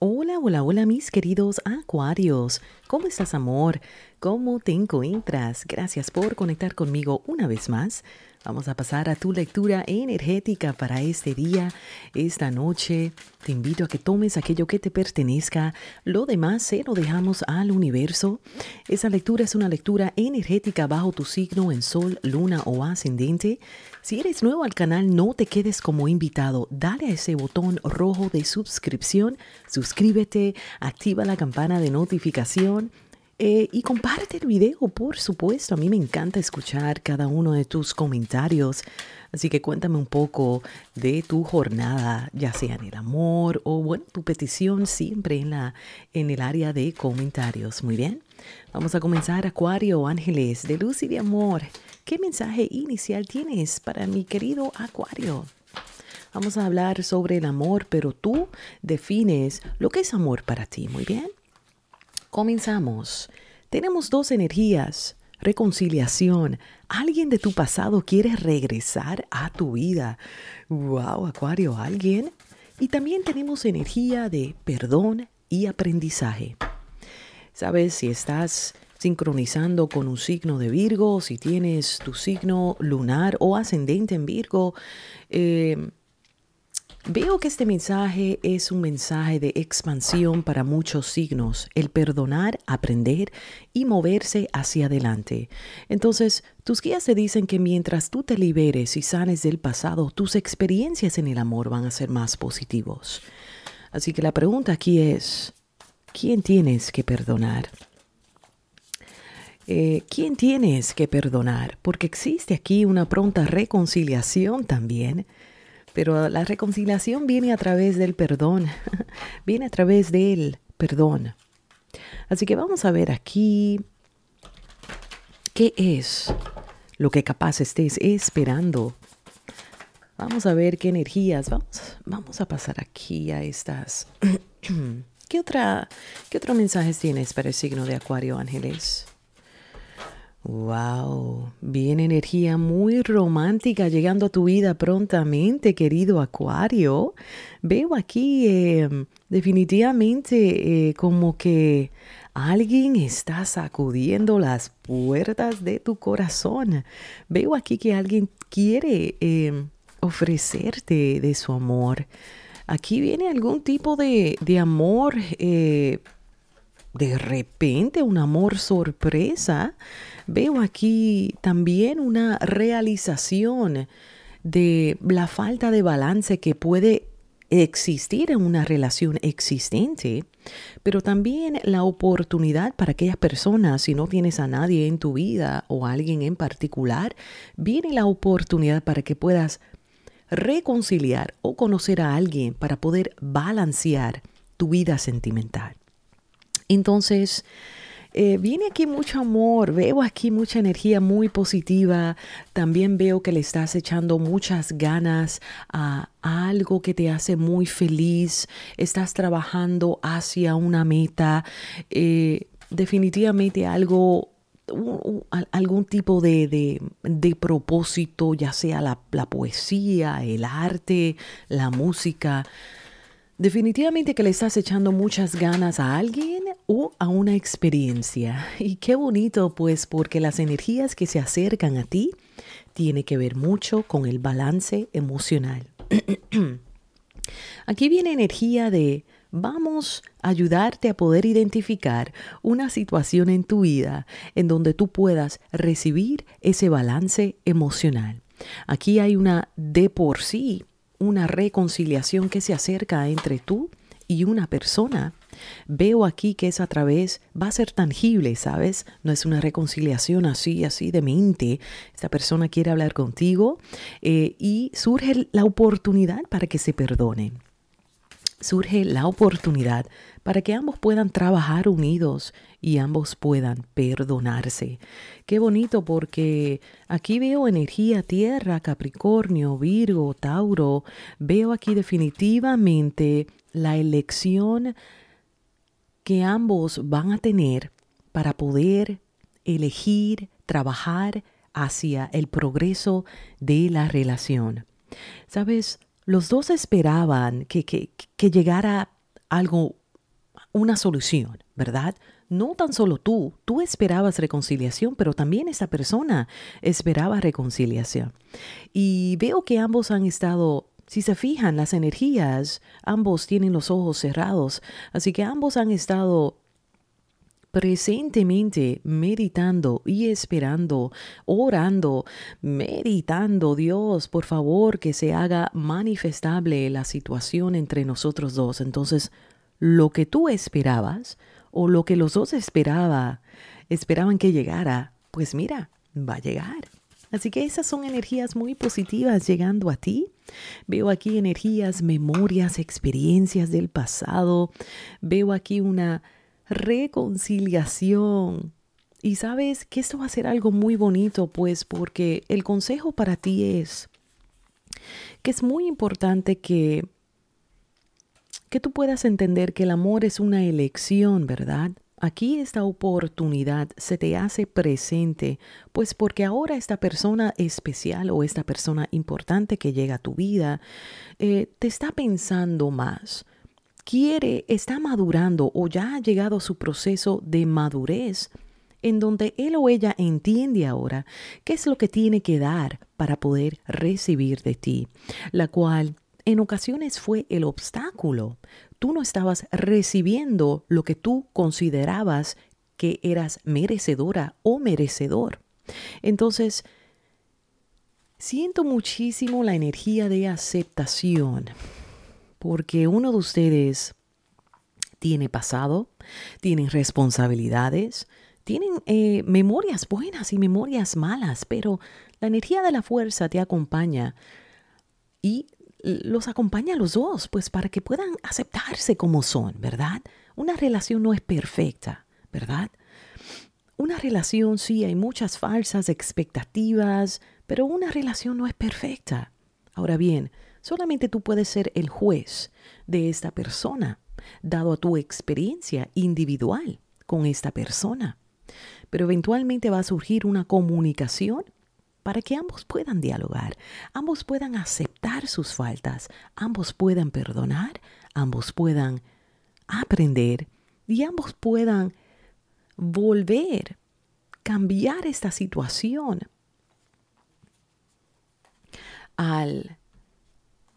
Hola, hola, hola mis queridos acuarios. ¿Cómo estás amor? ¿Cómo te encuentras? Gracias por conectar conmigo una vez más. Vamos a pasar a tu lectura energética para este día, esta noche. Te invito a que tomes aquello que te pertenezca. Lo demás se lo dejamos al universo. Esa lectura es una lectura energética bajo tu signo en sol, luna o ascendente. Si eres nuevo al canal, no te quedes como invitado. Dale a ese botón rojo de suscripción, suscríbete, activa la campana de notificación eh, y comparte el video, por supuesto. A mí me encanta escuchar cada uno de tus comentarios. Así que cuéntame un poco de tu jornada, ya sea en el amor o, bueno, tu petición siempre en, la, en el área de comentarios. Muy bien. Vamos a comenzar, Acuario, Ángeles, de luz y de amor. ¿Qué mensaje inicial tienes para mi querido Acuario? Vamos a hablar sobre el amor, pero tú defines lo que es amor para ti. Muy bien. Comenzamos. Tenemos dos energías, reconciliación. Alguien de tu pasado quiere regresar a tu vida. Wow, Acuario, alguien. Y también tenemos energía de perdón y aprendizaje. Sabes, si estás sincronizando con un signo de Virgo, si tienes tu signo lunar o ascendente en Virgo, eh, Veo que este mensaje es un mensaje de expansión para muchos signos, el perdonar, aprender y moverse hacia adelante. Entonces, tus guías te dicen que mientras tú te liberes y sanes del pasado, tus experiencias en el amor van a ser más positivos. Así que la pregunta aquí es, ¿quién tienes que perdonar? Eh, ¿Quién tienes que perdonar? Porque existe aquí una pronta reconciliación también pero la reconciliación viene a través del perdón, viene a través del perdón. Así que vamos a ver aquí qué es lo que capaz estés esperando. Vamos a ver qué energías. Vamos, vamos a pasar aquí a estas. ¿Qué, otra, ¿Qué otro mensaje tienes para el signo de Acuario, Ángeles? Wow, Viene energía muy romántica llegando a tu vida prontamente, querido Acuario. Veo aquí em, definitivamente eh, como que alguien está sacudiendo las puertas de tu corazón. Veo aquí que alguien quiere em, ofrecerte de su amor. Aquí viene algún tipo de, de amor eh, de repente un amor sorpresa. Veo aquí también una realización de la falta de balance que puede existir en una relación existente, pero también la oportunidad para aquellas personas, si no tienes a nadie en tu vida o a alguien en particular, viene la oportunidad para que puedas reconciliar o conocer a alguien para poder balancear tu vida sentimental. Entonces, eh, viene aquí mucho amor, veo aquí mucha energía muy positiva, también veo que le estás echando muchas ganas a, algo que te hace muy feliz, estás trabajando hacia una meta, eh, definitivamente algo algún tipo de, propósito, ya sea la poesía, el arte, la música. Definitivamente que le estás echando muchas ganas a alguien o a una experiencia. Y qué bonito, pues, porque las energías que se acercan a ti tiene que ver mucho con el balance emocional. Aquí viene energía de vamos a ayudarte a poder identificar una situación en tu vida en donde tú puedas recibir ese balance emocional. Aquí hay una de por sí una reconciliación que se acerca entre tú y una persona. Veo aquí que esa a través, va a ser tangible, ¿sabes? No es una reconciliación así, así de mente. Esta persona quiere hablar contigo eh, y surge la oportunidad para que se perdonen surge la oportunidad para que ambos puedan trabajar unidos y ambos puedan perdonarse. Qué bonito porque aquí veo energía tierra, Capricornio, Virgo, Tauro. Veo aquí definitivamente la elección que ambos van a tener para poder elegir, trabajar hacia el progreso de la relación. Sabes, los dos esperaban que, que, llegara algo, una solución, ¿verdad? no tan solo tú, tú esperabas reconciliación, pero también esa persona esperaba reconciliación. Y veo que ambos han estado, si se fijan, las energías, ambos tienen los ojos cerrados, así que ambos han estado presentemente meditando y esperando, orando, meditando, Dios, por favor, que se haga manifestable la situación entre nosotros dos. Entonces, lo que tú esperabas o lo que los dos esperaba, esperaban que llegara, pues mira, va a llegar. Así que esas son energías muy positivas llegando a ti. Veo aquí energías, memorias, experiencias del pasado. Veo aquí una reconciliación. Y sabes que esto va a ser algo muy bonito, pues porque el consejo para ti es que es muy importante que que tú puedas entender que el amor es una elección, ¿verdad? Aquí esta oportunidad se te hace presente, pues porque ahora esta persona especial o esta persona importante que llega a tu vida eh, te está pensando más, quiere, está madurando o ya ha llegado a su proceso de madurez, en donde él o ella entiende ahora qué es lo que tiene que dar para poder recibir de ti, la cual en ocasiones fue el obstáculo. Tú no estabas recibiendo lo que tú considerabas que eras merecedora o merecedor. Entonces, siento muchísimo la energía de aceptación porque uno de ustedes tiene pasado, tienen responsabilidades, tienen eh, memorias buenas y memorias malas, pero la energía de la fuerza te acompaña y los acompaña a los dos, pues para que puedan aceptarse como son, ¿verdad? Una relación no es perfecta, ¿verdad? Una relación sí, hay muchas falsas expectativas, pero una relación no es perfecta. Ahora bien, Solamente tú puedes ser el juez de esta persona, dado a tu experiencia individual con esta persona. Pero eventualmente va a surgir una comunicación para que ambos puedan dialogar, ambos puedan aceptar sus faltas, ambos puedan perdonar, ambos puedan aprender y ambos puedan volver, cambiar esta situación al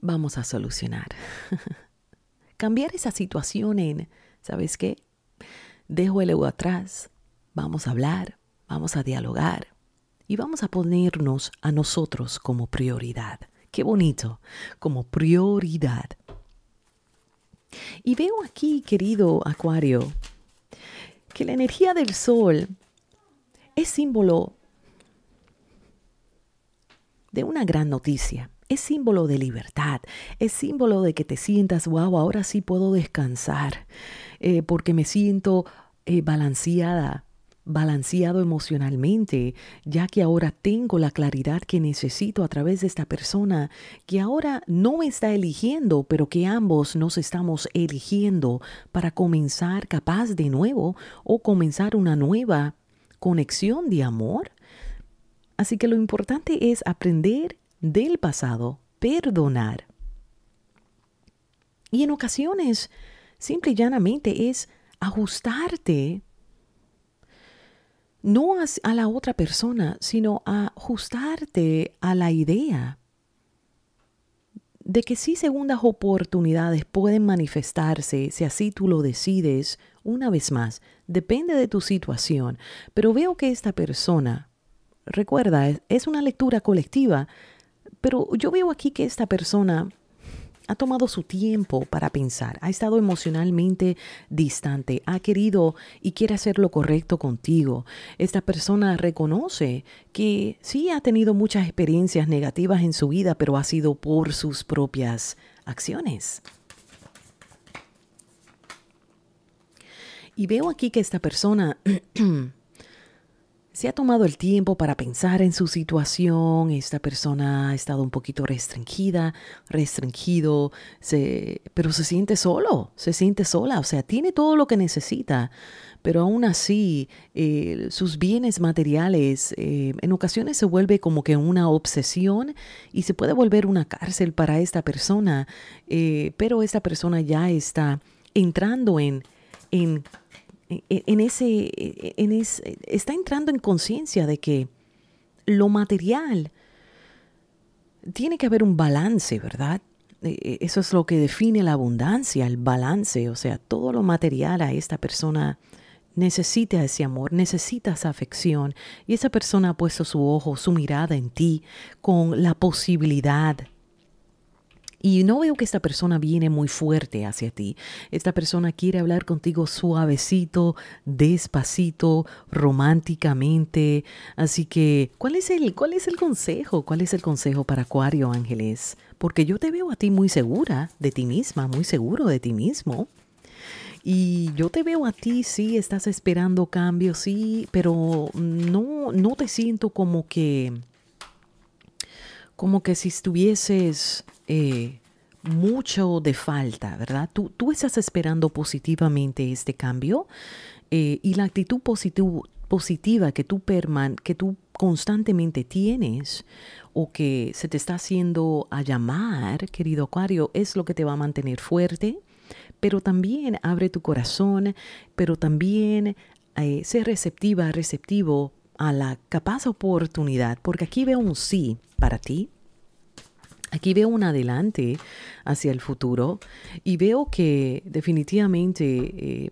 vamos a solucionar. Cambiar esa situación en, ¿sabes qué? Dejo el ego atrás, vamos a hablar, vamos a dialogar y vamos a ponernos a nosotros como prioridad. Qué bonito, como prioridad. Y veo aquí, querido Acuario, que la energía del sol es símbolo de una gran noticia es símbolo de libertad, es símbolo de que te sientas, wow, ahora sí puedo descansar, eh, porque me siento eh, balanceada, balanceado emocionalmente, ya que ahora tengo la claridad que necesito a través de esta persona que ahora no me está eligiendo, pero que ambos nos estamos eligiendo para comenzar capaz de nuevo o comenzar una nueva conexión de amor. Así que lo importante es aprender del pasado, perdonar. Y en ocasiones, simple y llanamente, es ajustarte no a la otra persona, sino ajustarte a la idea de que sí segundas oportunidades pueden manifestarse si así tú lo decides, una vez más, depende de tu situación, pero veo que esta persona, recuerda, es una lectura colectiva, pero yo veo aquí que esta persona ha tomado su tiempo para pensar, ha estado emocionalmente distante, ha querido y quiere hacer lo correcto contigo. Esta persona reconoce que sí ha tenido muchas experiencias negativas en su vida, pero ha sido por sus propias acciones. Y veo aquí que esta persona se ha tomado el tiempo para pensar en su situación, esta persona ha estado un poquito restringida, restringido, pero se siente solo, se siente sola, o sea, tiene todo lo que necesita, pero aún así eh, sus bienes materiales eh, en ocasiones se vuelve como que una obsesión y se puede volver una cárcel para esta persona, eh, pero esta persona ya está entrando en, en e-, e-, en ese, e-, está entrando en conciencia de que lo material tiene que haber un balance, ¿verdad? Eso es lo que define la abundancia, el balance, o sea, todo lo material a esta persona necesita ese amor, necesita esa afección y esa persona ha puesto su ojo, su mirada en ti con la posibilidad y no veo que esta persona viene muy fuerte hacia ti. Esta persona quiere hablar contigo suavecito, despacito, románticamente. Así que, ¿cuál es el, cuál es el consejo? ¿Cuál es el consejo para Acuario Ángeles? Porque yo te veo a ti muy segura de ti misma, muy seguro de ti mismo. Y yo te veo a ti, sí, estás esperando cambios, sí, pero no, no te siento como que como que si estuvieses eh, mucho de falta, ¿verdad? Tú, estás esperando positivamente este cambio eh, y la actitud positiva que tú, perman que tú constantemente tienes o que se te está haciendo a llamar, querido Acuario, es lo que te va a mantener fuerte, pero también abre tu corazón, pero también eh, sé receptiva, receptivo a la capaz oportunidad, porque aquí veo un sí para ti, aquí veo un adelante hacia el futuro y veo que definitivamente eh,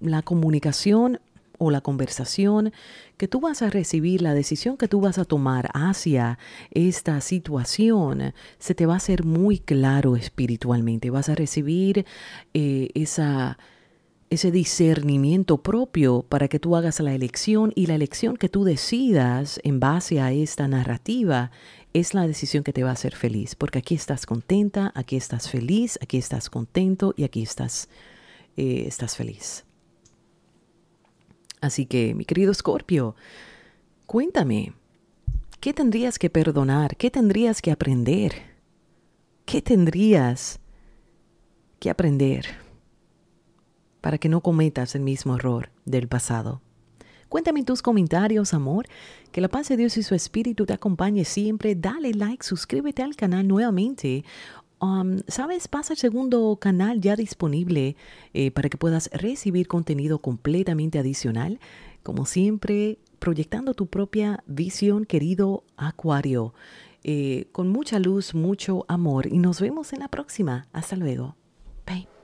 la comunicación o la conversación que tú vas a recibir, la decisión que tú vas a tomar hacia esta situación, se te va a hacer muy claro espiritualmente. Vas a recibir eh, esa ese discernimiento propio para que tú hagas la elección y la elección que tú decidas en base a esta narrativa es la decisión que te va a hacer feliz, porque aquí estás contenta, aquí estás feliz, aquí estás contento y aquí estás, eh, estás feliz. Así que, mi querido Scorpio, cuéntame, ¿qué tendrías que perdonar? ¿Qué tendrías que aprender? ¿Qué tendrías que aprender? para que no cometas el mismo error del pasado. Cuéntame en tus comentarios, amor. Que la paz de Dios y su espíritu te acompañe siempre. Dale like, suscríbete al canal nuevamente. Um, ¿Sabes? Pasa el segundo canal ya disponible eh, para que puedas recibir contenido completamente adicional. Como siempre, proyectando tu propia visión, querido Acuario. Eh, con mucha luz, mucho amor. Y nos vemos en la próxima. Hasta luego. Bye.